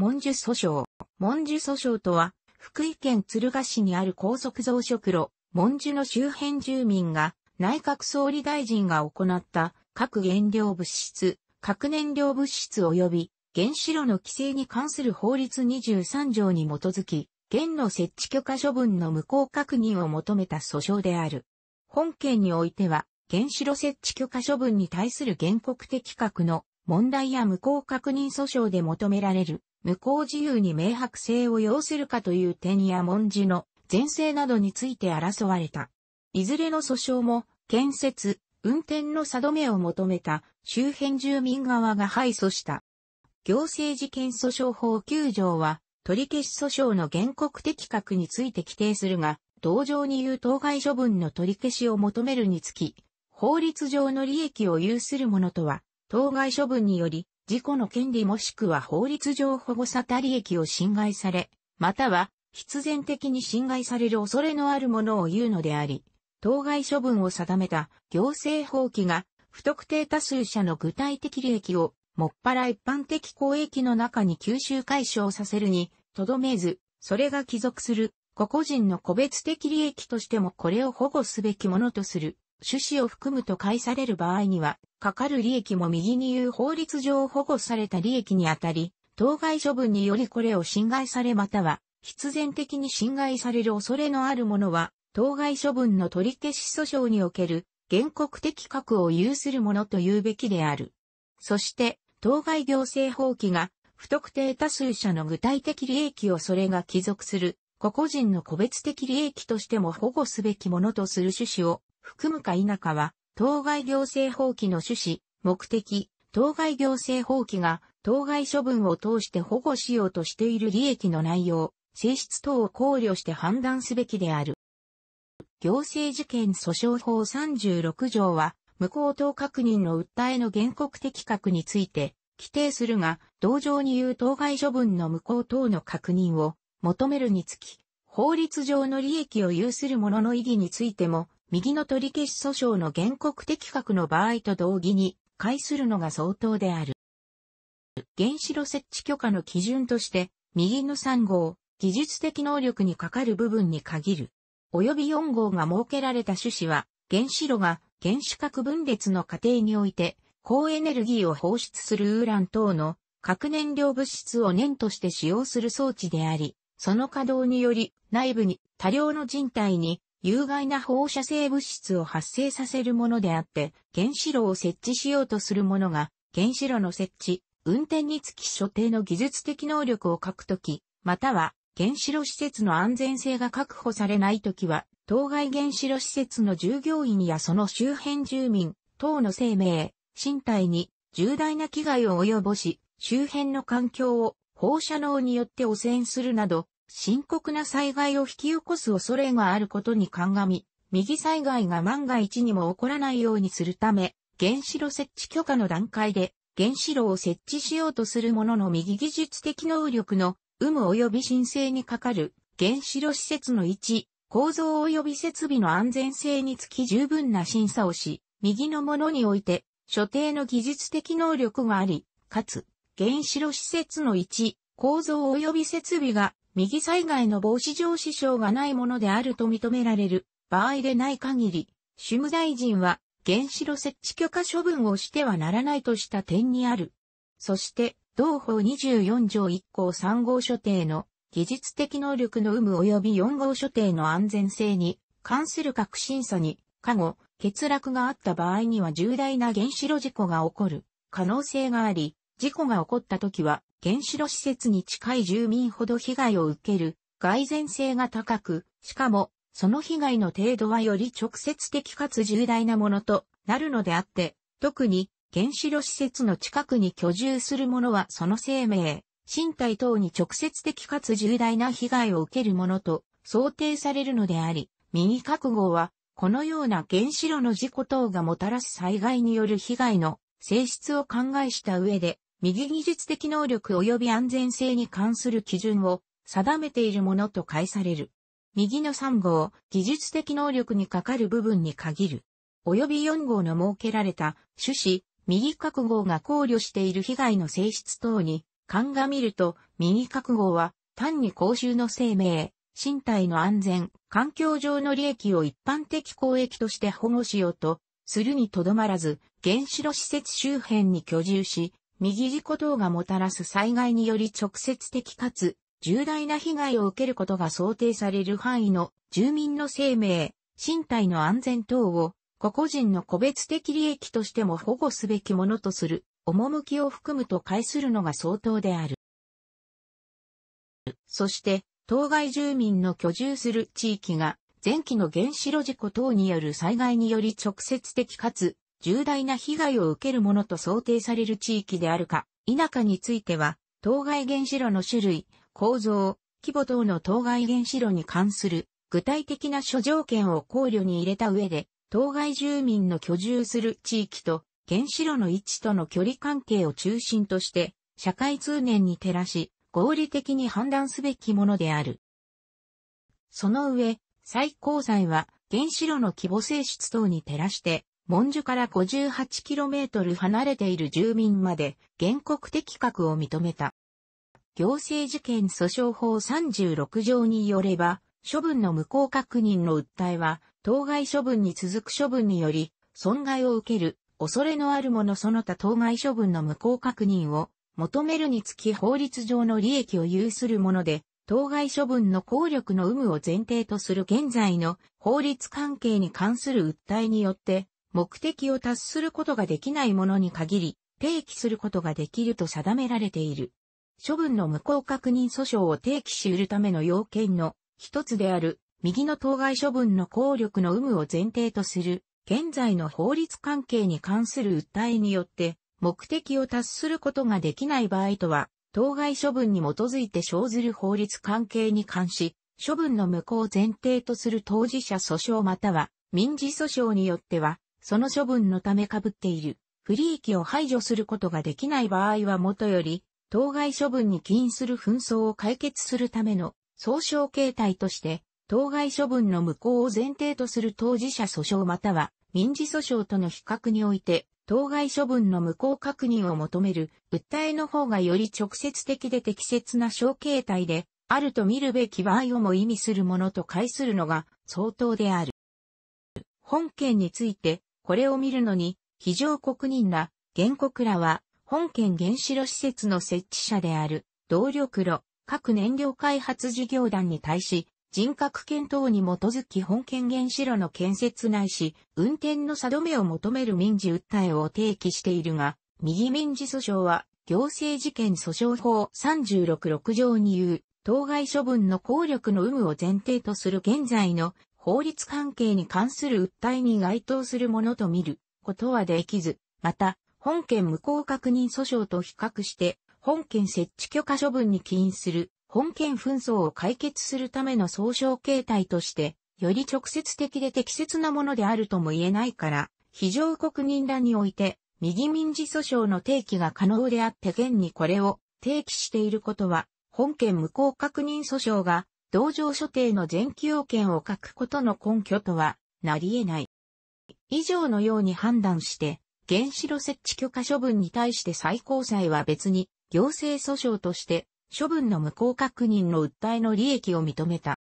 文殊訴訟。文殊訴訟とは、福井県敦賀市にある高速増殖炉、文殊の周辺住民が、内閣総理大臣が行った各原料物質、核燃料物質及び原子炉の規制に関する法律23条に基づき、現の設置許可処分の無効確認を求めた訴訟である。本件においては、原子炉設置許可処分に対する原告的格の問題や無効確認訴訟で求められる無効自由に明白性を要するかという点や文字の前世などについて争われた。いずれの訴訟も、建設、運転の定めを求めた周辺住民側が敗訴した。行政事件訴訟法9条は、取り消し訴訟の原告適格について規定するが、同条に言う当該処分の取り消しを求めるにつき、法律上の利益を有するものとは、当該処分により、事故の権利もしくは法律上保護れた利益を侵害され、または必然的に侵害される恐れのあるものを言うのであり、当該処分を定めた行政法規が不特定多数者の具体的利益をもっぱら一般的公益の中に吸収解消させるに、とどめず、それが帰属する個々人の個別的利益としてもこれを保護すべきものとする。種子を含むと解される場合には、かかる利益も右に言う法律上保護された利益にあたり、当該処分によりこれを侵害されまたは、必然的に侵害される恐れのあるものは、当該処分の取り消し訴訟における、原告的核を有するものと言うべきである。そして、当該行政法規が、不特定多数者の具体的利益をそれが帰属する、個々人の個別的利益としても保護すべきものとする趣旨を含むか否かは、当該行政法規の趣旨、目的、当該行政法規が当該処分を通して保護しようとしている利益の内容、性質等を考慮して判断すべきである。行政事件訴訟法36条は、無効等確認の訴えの原告的確について、規定するが、同条に言う当該処分の無効等の確認を求めるにつき、法律上の利益を有する者の意義についても、右の取り消し訴訟の原告的確の場合と同義に、解するのが相当である。原子炉設置許可の基準として、右の3号、技術的能力にかかる部分に限る。及び4号が設けられた趣旨は、原子炉が原子核分裂の過程において、高エネルギーを放出するウーラン等の核燃料物質を念として使用する装置であり、その稼働により内部に多量の人体に有害な放射性物質を発生させるものであって、原子炉を設置しようとする者が、原子炉の設置、運転につき所定の技術的能力を欠くとき、または、原子炉施設の安全性が確保されないときは、当該原子炉施設の従業員やその周辺住民、等の生命、身体に重大な危害を及ぼし、周辺の環境を放射能によって汚染するなど、深刻な災害を引き起こす恐れがあることに鑑み、右災害が万が一にも起こらないようにするため、原子炉設置許可の段階で、原子炉を設置しようとする者の右技術的能力の有無及び申請にかかる原子炉施設の位置、構造及び設備の安全性につき十分な審査をし、右のものにおいて、所定の技術的能力があり、かつ、原子炉施設の位置、構造及び設備が右災害の防止上支障がないものであると認められる場合でない限り、主務大臣は原子炉設置許可処分をしてはならないとした点にある。そして、同法24条1項3号所定の技術的能力の有無及び4号所定の安全性に関する革新さに、過後、欠落があった場合には重大な原子炉事故が起こる可能性があり、事故が起こった時は原子炉施設に近い住民ほど被害を受ける蓋然性が高く、しかも、その被害の程度はより直接的かつ重大なものとなるのであって、特に原子炉施設の近くに居住する者はその生命、身体等に直接的かつ重大な被害を受けるものと想定されるのであり、右覚悟は、このような原子炉の事故等がもたらす災害による被害の性質を考えした上で、右技術的能力及び安全性に関する基準を定めているものと解される。右の3号、技術的能力にかかる部分に限る。及び4号の設けられた趣旨、右覚号が考慮している被害の性質等に鑑みると、右覚号は単に公衆の生命、身体の安全、環境上の利益を一般的公益として保護しようとするにとどまらず、原子炉施設周辺に居住し、右事故等がもたらす災害により直接的かつ重大な被害を受けることが想定される範囲の住民の生命、身体の安全等を個々人の個別的利益としても保護すべきものとする、趣を含むと解するのが相当である。そして、当該住民の居住する地域が前期の原子炉事故等による災害により直接的かつ重大な被害を受けるものと想定される地域であるか、否かについては、当該原子炉の種類、構造、規模等の当該原子炉に関する具体的な諸条件を考慮に入れた上で、当該住民の居住する地域と原子炉の位置との距離関係を中心として、社会通念に照らし、合理的に判断すべきものである。その上、最高裁は原子炉の規模性質等に照らして、文殊から 58km 離れている住民まで原告的確を認めた。行政事件訴訟法36条によれば、処分の無効確認の訴えは、当該処分に続く処分により、損害を受ける、恐れのある者その他当該処分の無効確認を求めるにつき法律上の利益を有するもので、当該処分の効力の有無を前提とする現在の法律関係に関する訴えによって目的を達することができないものに限り、提起することができると定められている。処分の無効確認訴訟を提起し得るための要件の一つである、右の当該処分の効力の有無を前提とする、現在の法律関係に関する訴えによって、目的を達することができない場合とは、当該処分に基づいて生ずる法律関係に関し、処分の無効を前提とする当事者訴訟または民事訴訟によっては、その処分のため被っている不利益を排除することができない場合はもとより、当該処分に起因する紛争を解決するための総称形態として、当該処分の無効を前提とする当事者訴訟または民事訴訟との比較において、当該処分の無効確認を求める訴えの方がより直接的で適切な小形態であると見るべき場合をも意味するものと解するのが相当である。本件についてこれを見るのに、非常国人ら、原告らは、本県原子炉施設の設置者である、動力炉、各燃料開発事業団に対し、人格検討に基づき本県原子炉の建設ないし、運転の定めを求める民事訴えを提起しているが、右民事訴訟は、行政事件訴訟法366条に言う、当該処分の効力の有無を前提とする現在の法律関係に関する訴えに該当するものと見ることはできず、また、本件無効確認訴訟と比較して、本件設置許可処分に起因する本件紛争を解決するための総称形態として、より直接的で適切なものであるとも言えないから、非常国人らにおいて、右民事訴訟の提起が可能であって現にこれを提起していることは、本件無効確認訴訟が同情所定の全級権を欠くことの根拠とはなり得ない。以上のように判断して、原子炉設置許可処分に対して最高裁は別に行政訴訟として処分の無効確認の訴えの利益を認めた。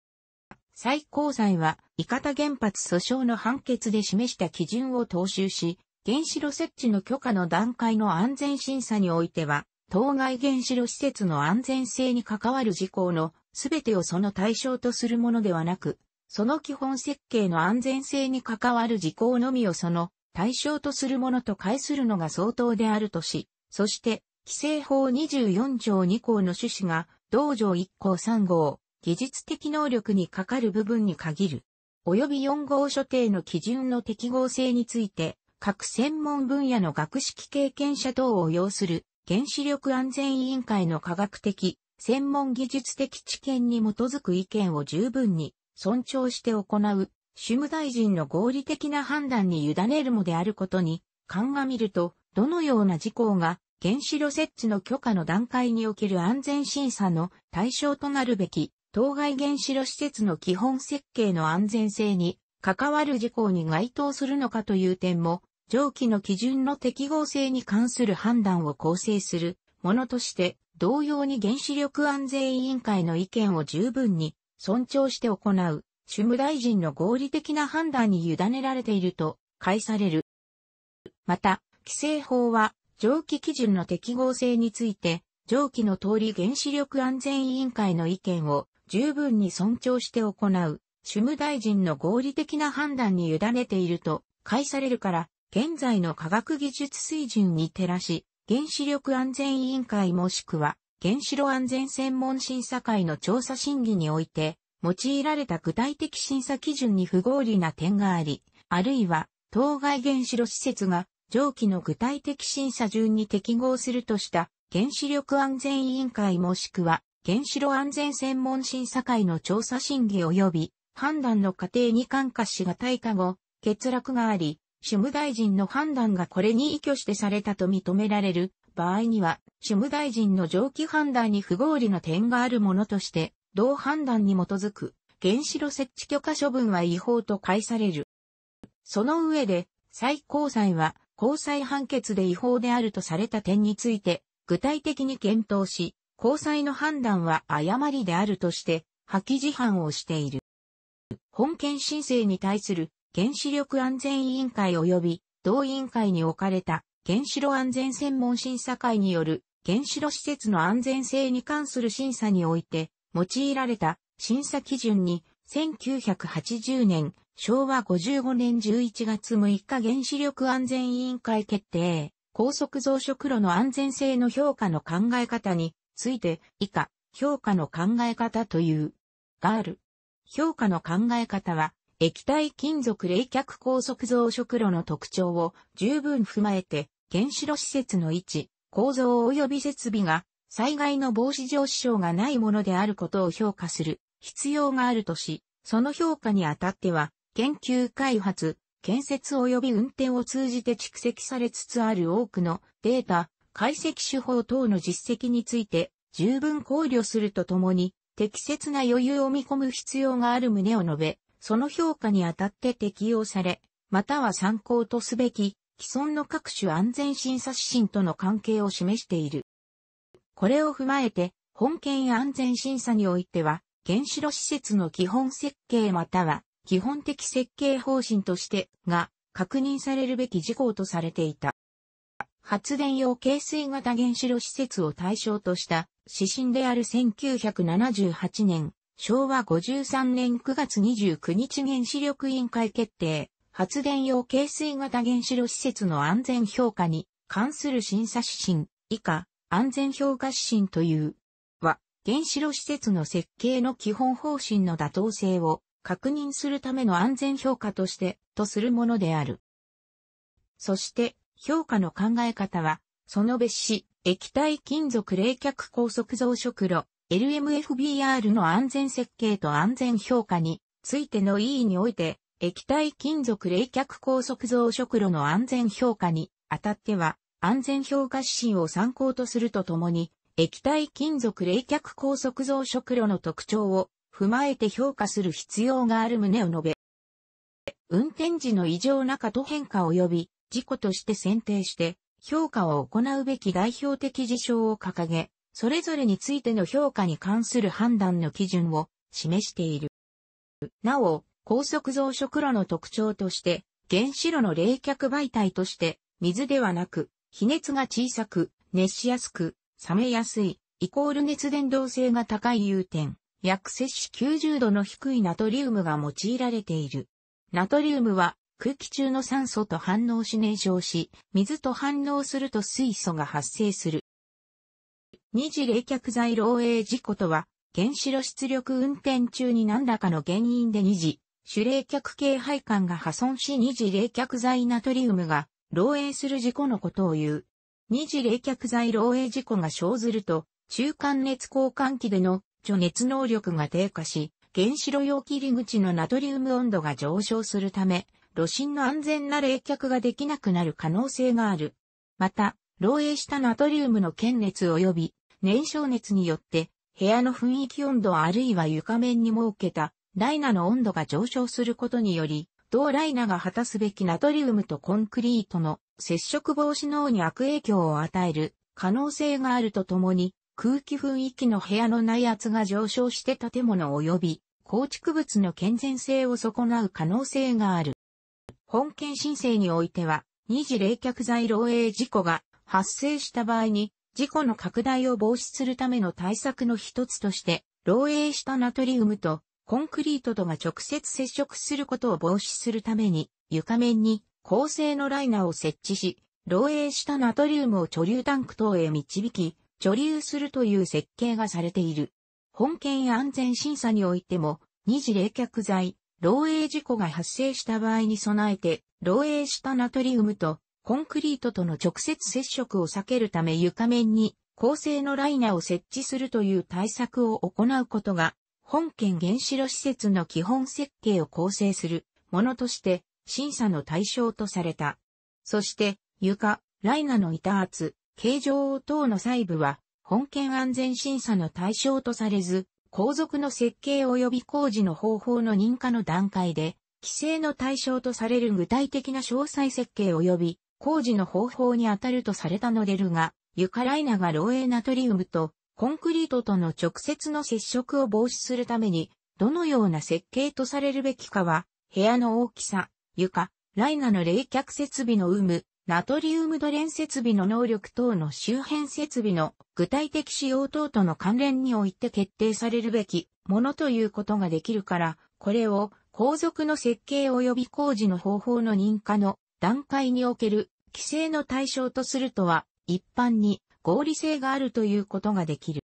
最高裁は、伊方原発訴訟の判決で示した基準を踏襲し、原子炉設置の許可の段階の安全審査においては、当該原子炉施設の安全性に関わる事項のすべてをその対象とするものではなく、その基本設計の安全性に関わる事項のみをその対象とするものと解するのが相当であるとし、そして、規制法24条2項の趣旨が、道条1項3号、技術的能力にかかる部分に限る。及び4号所定の基準の適合性について、各専門分野の学識経験者等を要する原子力安全委員会の科学的、専門技術的知見に基づく意見を十分に尊重して行う、主務大臣の合理的な判断に委ねるもであることに、鑑みると、どのような事項が原子炉設置の許可の段階における安全審査の対象となるべき、当該原子炉施設の基本設計の安全性に関わる事項に該当するのかという点も、上記の基準の適合性に関する判断を構成するものとして同様に原子力安全委員会の意見を十分に尊重して行う、主務大臣の合理的な判断に委ねられていると解される。また、規制法は上記基準の適合性について、上記の通り原子力安全委員会の意見を十分に尊重して行う、主務大臣の合理的な判断に委ねていると解されるから、現在の科学技術水準に照らし、原子力安全委員会もしくは原子炉安全専門審査会の調査審議において、用いられた具体的審査基準に不合理な点があり、あるいは、当該原子炉施設が上記の具体的審査順に適合するとした原子力安全委員会もしくは原子炉安全専門審査会の調査審議及び判断の過程に感化しがたいか後、欠落があり、主務大臣の判断がこれに依拠してされたと認められる場合には、主務大臣の上記判断に不合理な点があるものとして、同判断に基づく原子炉設置許可処分は違法と解される。その上で、最高裁は、高裁判決で違法であるとされた点について、具体的に検討し、高裁の判断は誤りであるとして、破棄事犯をしている。本件申請に対する原子力安全委員会及び同委員会に置かれた原子炉安全専門審査会による原子炉施設の安全性に関する審査において用いられた審査基準に1980年昭和55年11月6日原子力安全委員会決定高速増殖炉の安全性の評価の考え方について以下評価の考え方というがある。評価の考え方は液体金属冷却高速増殖炉の特徴を十分踏まえて、原子炉施設の位置、構造及び設備が災害の防止上支障がないものであることを評価する必要があるとし、その評価にあたっては、研究開発、建設及び運転を通じて蓄積されつつある多くのデータ、解析手法等の実績について十分考慮するとともに、適切な余裕を見込む必要がある旨を述べ、その評価にあたって適用され、または参考とすべき、既存の各種安全審査指針との関係を示している。これを踏まえて、本件安全審査においては、原子炉施設の基本設計または、基本的設計方針として、が、確認されるべき事項とされていた。発電用軽水型原子炉施設を対象とした指針である1978年昭和53年9月29日原子力委員会決定、発電用軽水型原子炉施設の安全評価に関する審査指針、以下、安全評価指針という、は、原子炉施設の設計の基本方針の妥当性を確認するための安全評価として、とするものである。そして、評価の考え方は、その別紙、液体金属冷却高速増殖炉、LMFBR の安全設計と安全評価についての E において、液体金属冷却高速増殖炉の安全評価にあたっては、安全評価指針を参考とするとともに、液体金属冷却高速増殖炉の特徴を踏まえて評価する必要がある旨を述べ、運転時の異常な過と変化及び事故として選定して評価を行うべき代表的事象を掲げ、それぞれについての評価に関する判断の基準を示している。なお、高速増殖炉の特徴として、原子炉の冷却媒体として、水ではなく、比熱が小さく、熱しやすく、冷めやすい、イコール熱伝導性が高い融点、約摂氏90度の低いナトリウムが用いられている。ナトリウムは空気中の酸素と反応し燃焼し、水と反応すると水素が発生する。二次冷却剤漏洩事故とは、原子炉出力運転中に何らかの原因で二次、主冷却系配管が破損し二次冷却剤ナトリウムが漏洩する事故のことを言う。二次冷却剤漏洩事故が生ずると、中間熱交換器での除熱能力が低下し、原子炉容器入り口のナトリウム温度が上昇するため、炉心の安全な冷却ができなくなる可能性がある。また、漏洩したナトリウムの検熱及び燃焼熱によって部屋の雰囲気温度あるいは床面に設けたライナの温度が上昇することにより、同ライナが果たすべきナトリウムとコンクリートの接触防止能に悪影響を与える可能性があるとともに、空気雰囲気の部屋の内圧が上昇して建物及び構築物の健全性を損なう可能性がある。本件申請においては、二次冷却剤漏洩事故が発生した場合に、事故の拡大を防止するための対策の一つとして、漏洩したナトリウムとコンクリートとが直接接触することを防止するために、床面に高性のライナーを設置し、漏洩したナトリウムを貯留タンク等へ導き、貯留するという設計がされている。本件安全審査においても、二次冷却剤、漏洩事故が発生した場合に備えて、漏洩したナトリウムとコンクリートとの直接接触を避けるため床面に構成のライナを設置するという対策を行うことが、本県原子炉施設の基本設計を構成するものとして審査の対象とされた。そして床、ライナの板圧、形状等の細部は本件安全審査の対象とされず、後続の設計及び工事の方法の認可の段階で、規制の対象とされる具体的な詳細設計及び工事の方法に当たるとされたのでるが、床ライナが漏洩ナトリウムとコンクリートとの直接の接触を防止するために、どのような設計とされるべきかは、部屋の大きさ、床、ライナの冷却設備の有無、ナトリウムドレン設備の能力等の周辺設備の具体的使用等との関連において決定されるべきものということができるから、これを後続の設計及び工事の方法の認可の段階における規制の対象とするとは、一般に合理性があるということができる。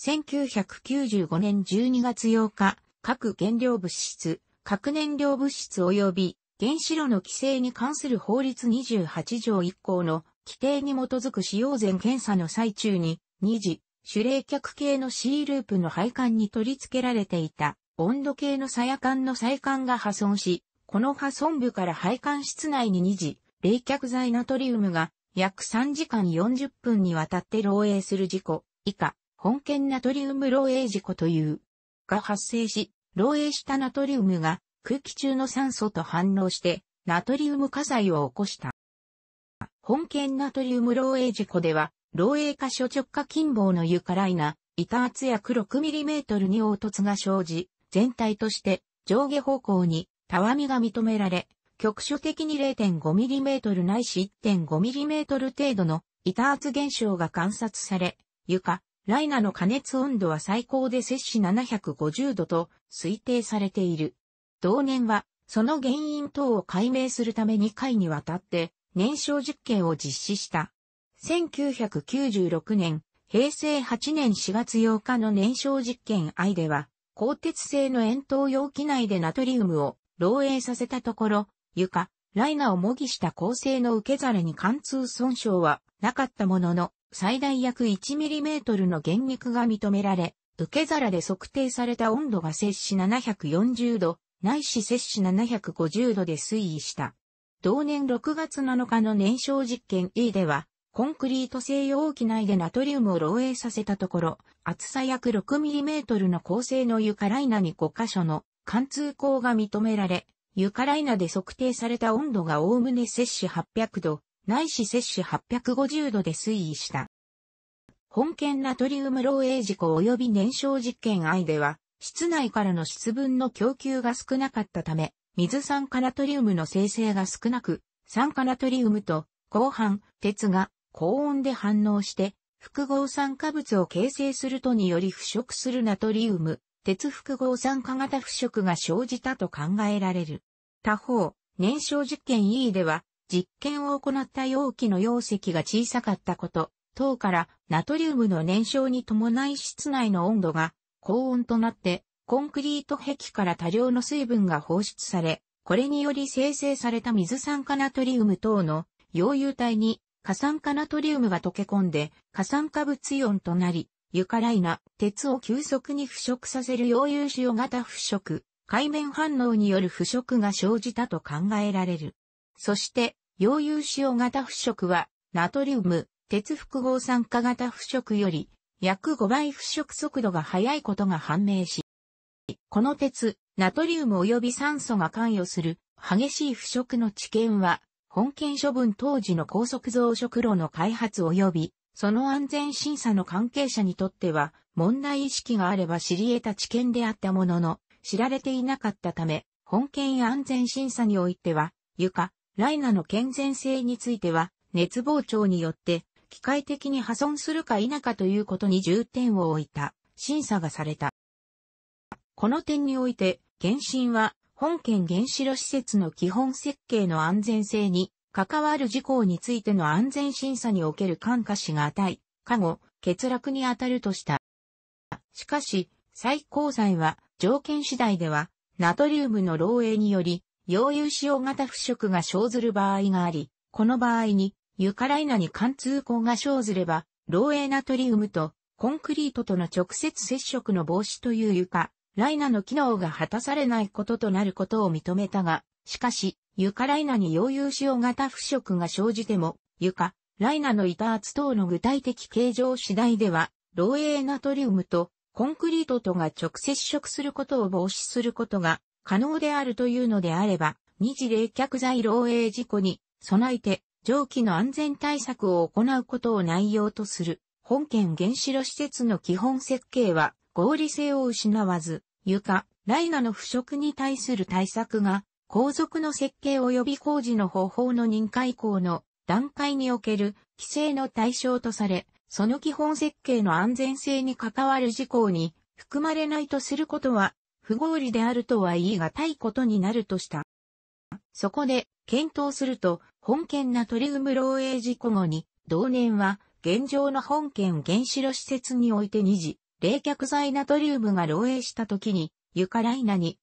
1995年12月8日、各原料物質、核燃料物質及び原子炉の規制に関する法律28条1項の規定に基づく使用前検査の最中に、2次、主冷却系の C ループの配管に取り付けられていた温度計の鞘管の鞘管が破損し、この破損部から配管室内に2次、冷却剤ナトリウムが約3時間40分にわたって漏洩する事故、以下、本件ナトリウム漏洩事故という、が発生し、漏洩したナトリウムが空気中の酸素と反応して、ナトリウム火災を起こした。本件ナトリウム漏洩事故では、漏洩箇所直下近傍の床ライナ、板圧約 6mm に凹凸が生じ、全体として上下方向にたわみが認められ、局所的に 0.5mm ないし 1.5mm 程度の板圧現象が観察され、床、ライナの加熱温度は最高で摂氏750度と推定されている。同年は、その原因等を解明するため2回にわたって、燃焼実験を実施した。1996年、平成8年4月8日の燃焼実験 I では、鋼鉄製の円筒容器内でナトリウムを漏洩させたところ、床、ライナを模擬した構成の受け皿に貫通損傷はなかったものの、最大約 1mm の減肉が認められ、受け皿で測定された温度が摂氏740度、ないし摂氏750度で推移した。同年6月7日の燃焼実験 E では、コンクリート製容器内でナトリウムを漏洩させたところ、厚さ約 6mm の構成の床ライナに5箇所の貫通口が認められ、ユカライナで測定された温度がおおむね摂氏800度、ないし摂氏850度で推移した。本件ナトリウム漏洩事故及び燃焼実験愛では、室内からの質分の供給が少なかったため、水酸化ナトリウムの生成が少なく、酸化ナトリウムと後半、鉄が高温で反応して、複合酸化物を形成するとにより腐食するナトリウム、鉄複合酸化型腐食が生じたと考えられる。他方、燃焼実験 E では、実験を行った容器の容積が小さかったこと、等からナトリウムの燃焼に伴い室内の温度が高温となって、コンクリート壁から多量の水分が放出され、これにより生成された水酸化ナトリウム等の溶融体に過酸化ナトリウムが溶け込んで過酸化物イオンとなり、ユカライナ、鉄を急速に腐食させる溶融塩型腐食、海面反応による腐食が生じたと考えられる。そして、溶融塩型腐食は、ナトリウム、鉄複合酸化型腐食より、約5倍腐食速度が速いことが判明し、この鉄、ナトリウム及び酸素が関与する激しい腐食の知見は、本件処分当時の高速増殖炉の開発及びその安全審査の関係者にとっては、問題意識があれば知り得た知見であったものの、知られていなかったため、本件や安全審査においては、床、ライナの健全性については、熱膨張によって、機械的に破損するか否かということに重点を置いた、審査がされた。この点において、原神は、本件原子炉施設の基本設計の安全性に関わる事項についての安全審査における感化死が値、過後、欠落に当たるとした。しかし、最高裁は、条件次第では、ナトリウムの漏洩により、溶融用型腐食が生ずる場合があり、この場合に、ユカライナに貫通口が生ずれば、漏洩ナトリウムとコンクリートとの直接接触の防止という床、ライナの機能が果たされないこととなることを認めたが、しかし、床ライナに溶融塩型腐食が生じても、床、ライナの板圧等の具体的形状次第では、漏洩ナトリウムとコンクリートとが直接触することを防止することが可能であるというのであれば、二次冷却剤漏洩事故に備えて蒸気の安全対策を行うことを内容とする本県原子炉施設の基本設計は合理性を失わず、床、ライナの腐食に対する対策が皇族の設計及び工事の方法の認可以降の段階における規制の対象とされ、その基本設計の安全性に関わる事項に含まれないとすることは不合理であるとは言い難いことになるとした。そこで検討すると本件ナトリウム漏洩事故後に同年は現状の本件原子炉施設において2次冷却剤ナトリウムが漏洩した時に床ライナに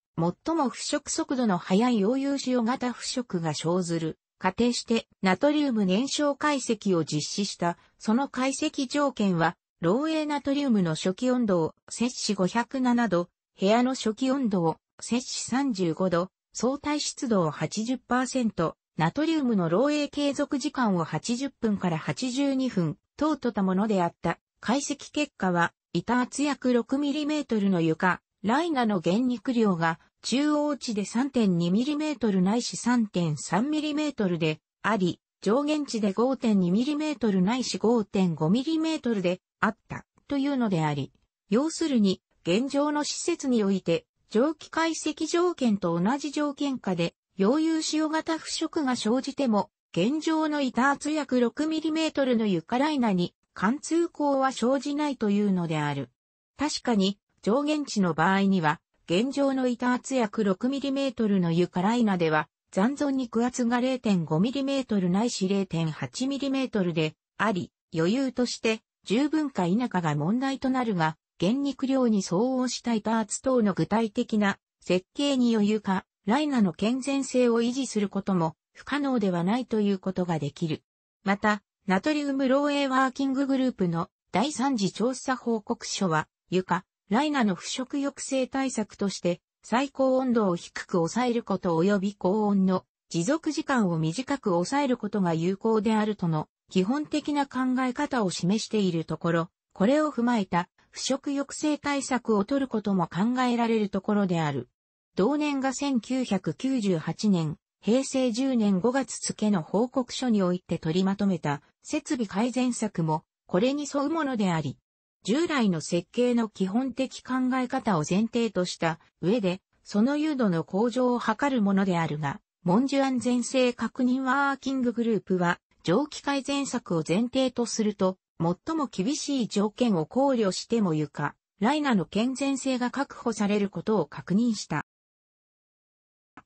最も腐食速度の速い溶融塩型腐食が生ずる。仮定して、ナトリウム燃焼解析を実施した、その解析条件は、漏洩ナトリウムの初期温度を摂氏507度、部屋の初期温度を摂氏35度、相対湿度を80%、ナトリウムの漏洩継続時間を80分から82分、等とたものであった。解析結果は、板圧約 6mm の床、ライナの原肉量が中央値で 3.2mm ないし 3.3mm であり、上限値で 5.2mm ないし 5.5mm であったというのであり、要するに現状の施設において蒸気解析条件と同じ条件下で溶融塩型腐食が生じても現状の板圧約 6mm の床ライナに貫通口は生じないというのである。確かに上限値の場合には現状の板圧約 6mm の床ライナでは、残存肉圧が 0.5mm ないし 0.8mm であり、余裕として十分か否かが問題となるが、原肉量に相応した板圧等の具体的な設計に余裕か、ライナの健全性を維持することも不可能ではないということができる。また、ナトリウム漏洩ワーキンググループの第3次調査報告書は、床、ライナの腐食抑制対策として、最高温度を低く抑えること及び高温の持続時間を短く抑えることが有効であるとの基本的な考え方を示しているところ、これを踏まえた腐食抑制対策を取ることも考えられるところである。同年が1998年、平成10年5月付の報告書において取りまとめた設備改善策もこれに沿うものであり、従来の設計の基本的考え方を前提とした上で、その誘導の向上を図るものであるが、文殊安全性確認ワーキンググループは、蒸気改善策を前提とすると、最も厳しい条件を考慮しても床、ライナの健全性が確保されることを確認した。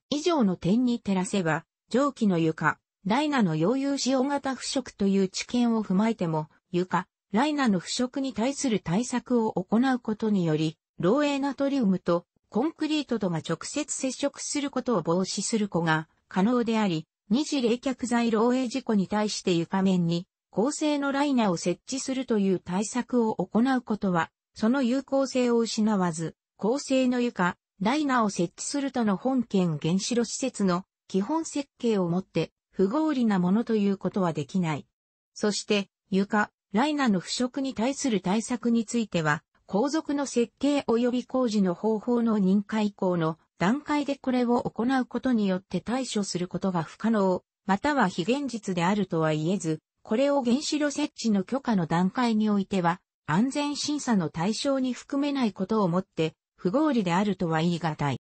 以上の点に照らせば、蒸気の床、ライナの溶融使用型腐食という知見を踏まえても、床、ライナの腐食に対する対策を行うことにより、漏洩ナトリウムとコンクリートとが直接接触することを防止する子が可能であり、二次冷却剤漏洩事故に対して床面に高性のライナを設置するという対策を行うことは、その有効性を失わず、高性の床、ライナを設置するとの本県原子炉施設の基本設計をもって不合理なものということはできない。そして、床、ライナの腐食に対する対策については、皇族の設計及び工事の方法の認可以降の段階でこれを行うことによって対処することが不可能、または非現実であるとは言えず、これを原子炉設置の許可の段階においては、安全審査の対象に含めないことをもって、不合理であるとは言い難い。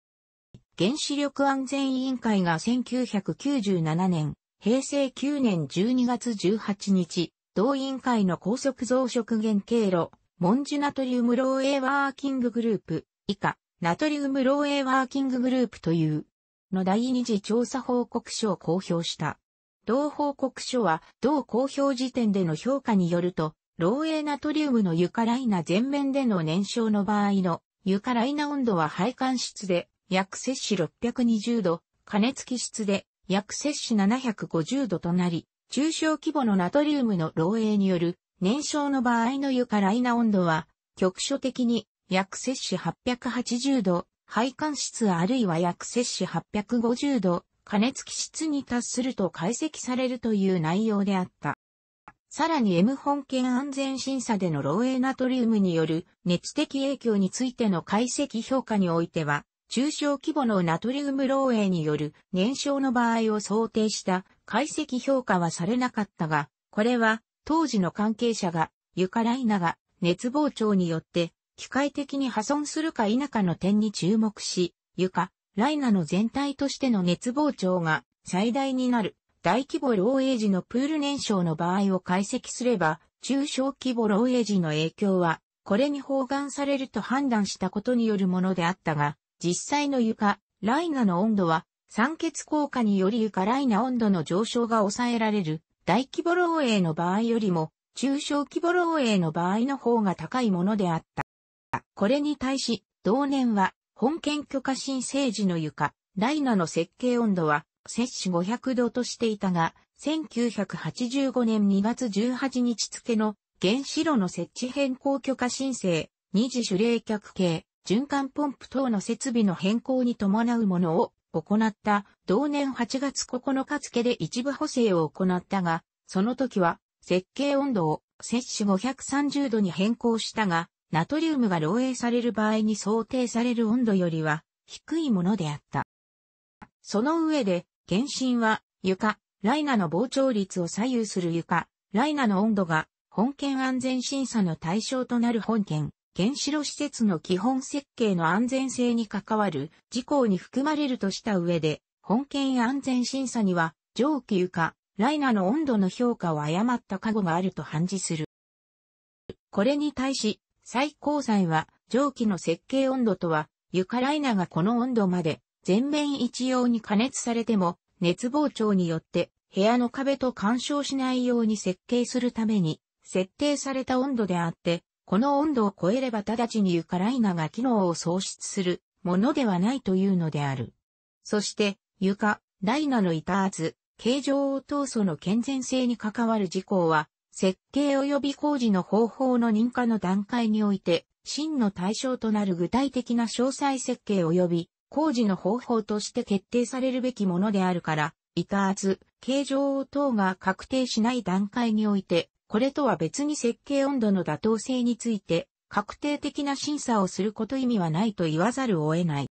原子力安全委員会が1997年、平成9年12月18日、同委員会の高速増殖原経路、モンジュナトリウムローエーワーキンググループ、以下、ナトリウムローエーワーキンググループという、の第二次調査報告書を公表した。同報告書は、同公表時点での評価によると、漏洩ナトリウムの床ライナ全面での燃焼の場合の床ライナ温度は配管室で約摂氏620度、加熱器室で約摂氏750度となり、中小規模のナトリウムの漏洩による燃焼の場合の床ライナ温度は局所的に約摂氏880度、配管室あるいは約摂氏850度、加熱器室に達すると解析されるという内容であった。さらに M 本件安全審査での漏洩ナトリウムによる熱的影響についての解析評価においては、中小規模のナトリウム漏洩による燃焼の場合を想定した解析評価はされなかったが、これは当時の関係者がユカライナが熱膨張によって機械的に破損するか否かの点に注目し、ユカライナの全体としての熱膨張が最大になる大規模漏洩時のプール燃焼の場合を解析すれば、中小規模漏洩時の影響は、これに包含されると判断したことによるものであったが、実際の床、ライナの温度は酸欠効果により愉快な温度の上昇が抑えられる大規模漏洩の場合よりも中小規模漏洩の場合の方が高いものであった。これに対し、同年は本県許可申請時の床、ライナの設計温度は摂氏500度としていたが、1985年2月18日付の原子炉の設置変更許可申請、二次主冷却系、循環ポンプ等の設備の変更に伴うものを行った、同年8月9日付で一部補正を行ったが、その時は、設計温度を摂取530度に変更したが、ナトリウムが漏洩される場合に想定される温度よりは低いものであった。その上で、原神は床、ライナの膨張率を左右する床、ライナの温度が本件安全審査の対象となる本件、原子炉施設の基本設計の安全性に関わる事項に含まれるとした上で、本件安全審査には、上級床ライナの温度の評価を誤った過誤があると判事する。これに対し、最高裁は、蒸気の設計温度とは、床ライナがこの温度まで、全面一様に加熱されても、熱膨張によって、部屋の壁と干渉しないように設計するために、設定された温度であって、この温度を超えれば直ちに床ライナが機能を喪失するものではないというのである。そして、床、ライナの板圧、形状応答素の健全性に関わる事項は、設計及び工事の方法の認可の段階において、真の対象となる具体的な詳細設計及び工事の方法として決定されるべきものであるから、板圧、形状等が確定しない段階において、これとは別に設計温度の妥当性について、確定的な審査をすること意味はないと言わざるを得ない。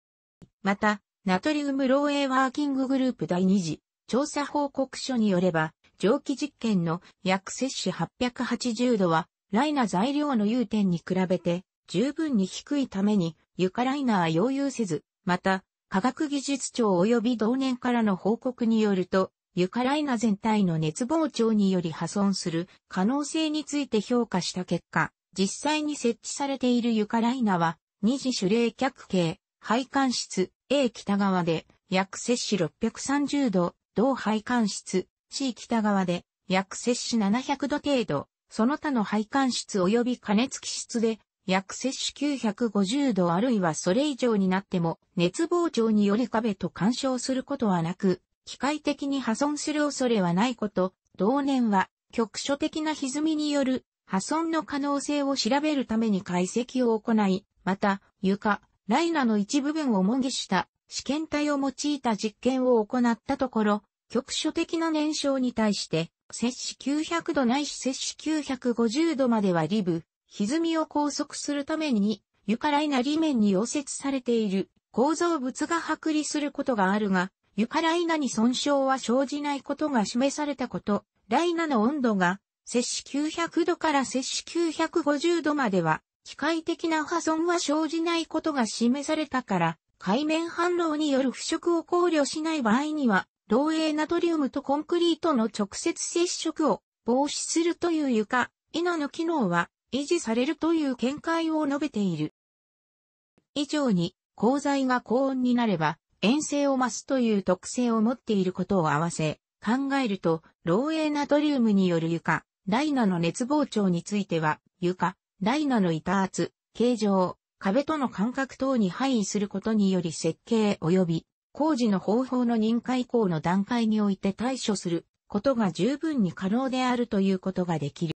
また、ナトリウム漏洩ワーキンググループ第2次調査報告書によれば、蒸気実験の約摂氏880度は、ライナ材料の融点に比べて十分に低いために床ライナーは要有せず、また科学技術庁及び同年からの報告によると、ユカライナ全体の熱膨張により破損する可能性について評価した結果、実際に設置されているユカライナは、二次主冷却系、配管室 A 北側で約摂氏630度、同配管室 C 北側で約摂氏700度程度、その他の配管室及び加熱器室で約摂氏950度あるいはそれ以上になっても熱膨張により壁と干渉することはなく機械的に破損する恐れはないこと、同年は局所的な歪みによる破損の可能性を調べるために解析を行い、また床、ライナの一部分を模擬した試験体を用いた実験を行ったところ、局所的な燃焼に対して、摂氏900度ないし摂氏950度まではリブ、歪みを拘束するために、床ライナ裏面に溶接されている構造物が剥離することがあるが、床ライナに損傷は生じないことが示されたこと、ライナの温度が、摂氏900度から摂氏950度までは、機械的な破損は生じないことが示されたから、海面反応による腐食を考慮しない場合には、漏洩ナトリウムとコンクリートの直接接触を防止するという床、稲の機能は維持されるという見解を述べている。以上に、鉱材が高温になれば、遠征を増すという特性を持っていることを合わせ、考えると、漏洩ナトリウムによる床、ライナの熱膨張については、床、ライナの板圧、形状、壁との間隔等に配位することにより設計及び工事の方法の認可以降の段階において対処することが十分に可能であるということができる。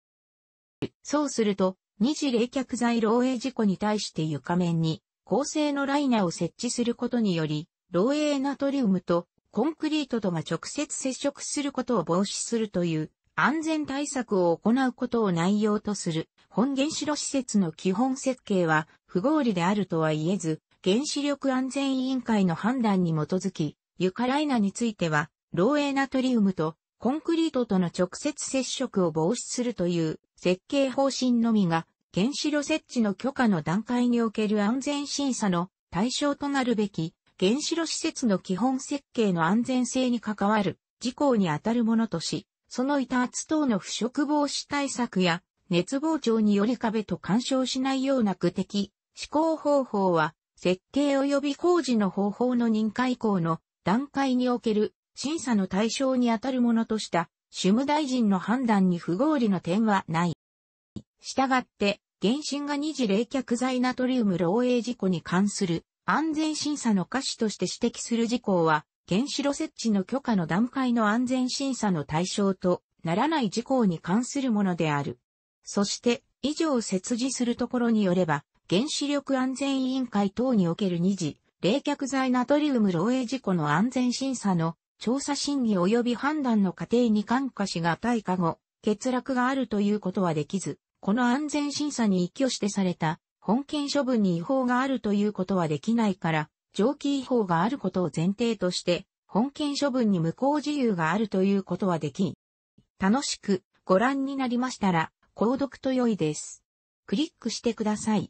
そうすると、二次冷却剤漏洩事故に対して床面に高性のライナを設置することにより、漏洩ナトリウムとコンクリートとが直接接触することを防止するという安全対策を行うことを内容とする本原子炉施設の基本設計は不合理であるとは言えず、原子力安全委員会の判断に基づき、ユカライナについては、漏洩ナトリウムとコンクリートとの直接接触を防止するという設計方針のみが原子炉設置の許可の段階における安全審査の対象となるべき原子炉施設の基本設計の安全性に関わる事項に当たるものとし、その板圧等の腐食防止対策や、熱膨張により壁と干渉しないような具的、施工方法は、設計及び工事の方法の認可以降の段階における審査の対象に当たるものとした、主務大臣の判断に不合理の点はない。したがって、原神が二次冷却剤ナトリウム漏洩事故に関する安全審査の可視として指摘する事項は、原子炉設置の許可の段階の安全審査の対象とならない事項に関するものである。そして、以上設置するところによれば、原子力安全委員会等における二次、冷却剤ナトリウム漏洩事故の安全審査の調査審議及び判断の過程に感化しがたい過後、欠落があるということはできず、この安全審査に依拠してされた本件処分に違法があるということはできないから、上記違法があることを前提として、本件処分に無効事由があるということはでき、楽しくご覧になりましたら、購読と良いです。クリックしてください。